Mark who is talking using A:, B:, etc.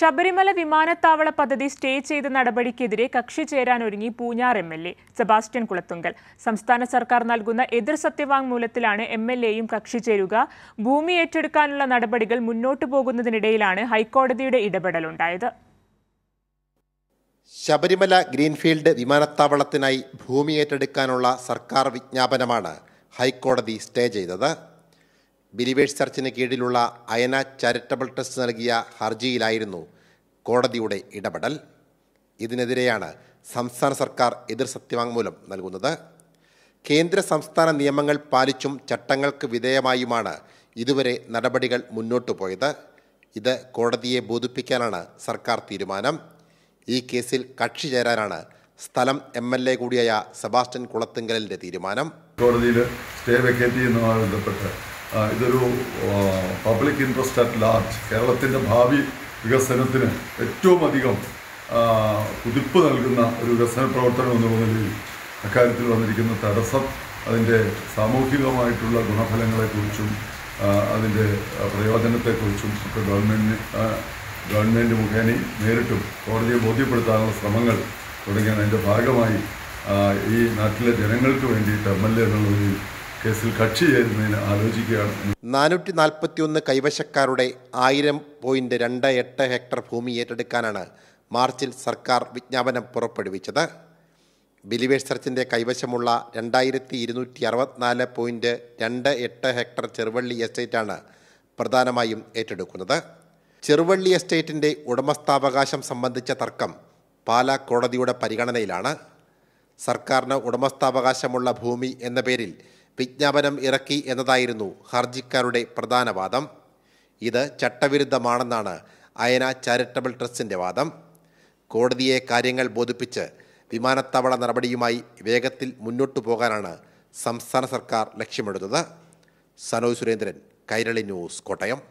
A: ശബരിമല വിമാനത്താവള പദ്ധതി സ്റ്റേ ചെയ്ത നടപടിക്കെതിരെ കക്ഷി ചേരാനൊരുങ്ങി Poonjar M L A Sebastian Kulathunkal സംസ്ഥാന സർക്കാർ നൽകുന്ന എതിർ സത്യവാങ്മൂലത്തിലാണ് എം എൽ എയും കക്ഷി ചേരുക ഭൂമി ഏറ്റെടുക്കാനുള്ള നടപടികൾ മുന്നോട്ടു പോകുന്നതിനിടയിലാണ് ഹൈക്കോടതിയുടെ ഇടപെടലുണ്ടായത്
B: ശബരിമല ഗ്രീൻഫീൽഡ് വിമാനത്താവളത്തിനായി ഭൂമി ഏറ്റെടുക്കാനുള്ള സർക്കാർ വിജ്ഞാപനമാണ് ഹൈക്കോടതി സ്റ്റേ ചെയ്തത് ബിലിവേഴ്സ് ചർച്ചിന് കീഴിലുള്ള അയന ചാരിറ്റബിൾ ട്രസ്റ്റ് നൽകിയ ഹർജിയിലായിരുന്നു കോടതിയുടെ ഇടപെടൽ ഇതിനെതിരെയാണ് സംസ്ഥാന സർക്കാർ എതിർ സത്യവാങ്മൂലം നൽകുന്നത് കേന്ദ്ര സംസ്ഥാന നിയമങ്ങൾ പാലിച്ചും ചട്ടങ്ങൾക്ക് വിധേയമായുമാണ് ഇതുവരെ നടപടികൾ മുന്നോട്ടു പോയത് ഇത് കോടതിയെ ബോധിപ്പിക്കാനാണ് സർക്കാർ തീരുമാനം ഈ കേസിൽ കക്ഷി ചേരാനാണ് സ്ഥലം എം എൽ എ കൂടിയായ സെബാസ്റ്റ്യൻ കുളത്തിങ്കലിൻ്റെ തീരുമാനം കോടതിയിൽ
C: സ്റ്റേ വെക്കേറ്റ് ചെയ്യുന്നതുമായി ബന്ധപ്പെട്ട് ഇതൊരു പബ്ലിക് ഇൻട്രസ്റ്റ് അറ്റ് ലാർജ് കേരളത്തിൻ്റെ ഭാവി വികസനത്തിന് ഏറ്റവും അധികം കുതിപ്പ് നൽകുന്ന ഒരു വികസന പ്രവർത്തനം എന്നുള്ള നിലയിൽ അക്കാര്യത്തിൽ വന്നിരിക്കുന്ന തടസ്സം അതിൻ്റെ സാമൂഹികമായിട്ടുള്ള ഗുണഫലങ്ങളെക്കുറിച്ചും അതിൻ്റെ പ്രയോജനത്തെക്കുറിച്ചും ഒക്കെ ഗവൺമെൻറ്റിന് ഗവൺമെൻറ് മുഖേന നേരിട്ടും കോടതിയെ ബോധ്യപ്പെടുത്താനുള്ള ശ്രമങ്ങൾ തുടങ്ങിയാണ് അതിൻ്റെ ഭാഗമായി ഈ നാട്ടിലെ ജനങ്ങൾക്ക് വേണ്ടിയിട്ട് എം എൽ എ എന്നുള്ളതിൽ കേസിൽ കക്ഷി ചേരുന്നതിന്
B: ആലോചിക്കുകയാണ് നാനൂറ്റി നാൽപ്പത്തിയൊന്ന് കൈവശക്കാരുടെ ആയിരം പോയിന്റ് രണ്ട് എട്ട് ഹെക്ടർ ഭൂമി ഏറ്റെടുക്കാനാണ് മാർച്ചിൽ സർക്കാർ വിജ്ഞാപനം പുറപ്പെടുവിച്ചത് ബിലിവേഴ്സ് ചർച്ചിൻ്റെ കൈവശമുള്ള രണ്ടായിരത്തി ഇരുന്നൂറ്റി അറുപത്തിനാല് പോയിൻറ്റ് രണ്ട് എട്ട് ഹെക്ടർ ചെറുവള്ളി എസ്റ്റേറ്റാണ് പ്രധാനമായും ഏറ്റെടുക്കുന്നത് ചെറുവള്ളി എസ്റ്റേറ്റിൻ്റെ ഉടമസ്ഥാവകാശം സംബന്ധിച്ച തർക്കം പാലാ കോടതിയുടെ പരിഗണനയിലാണ് സർക്കാരിന് ഉടമസ്ഥാവകാശമുള്ള ഭൂമി എന്ന പേരിൽ വിജ്ഞാപനം ഇറക്കി എന്നതായിരുന്നു ഹർജിക്കാരുടെ പ്രധാന വാദം ഇത് ചട്ടവിരുദ്ധമാണെന്നാണ് അയന ചാരിറ്റബിൾ ട്രസ്റ്റിൻ്റെ വാദം കോടതിയെ കാര്യങ്ങൾ ബോധിപ്പിച്ച് വിമാനത്താവള നടപടിയുമായി വേഗത്തിൽ മുന്നോട്ടു പോകാനാണ് സംസ്ഥാന സർക്കാർ ലക്ഷ്യമിടുന്നത് സനോജ് സുരേന്ദ്രൻ കൈരളി ന്യൂസ് കോട്ടയം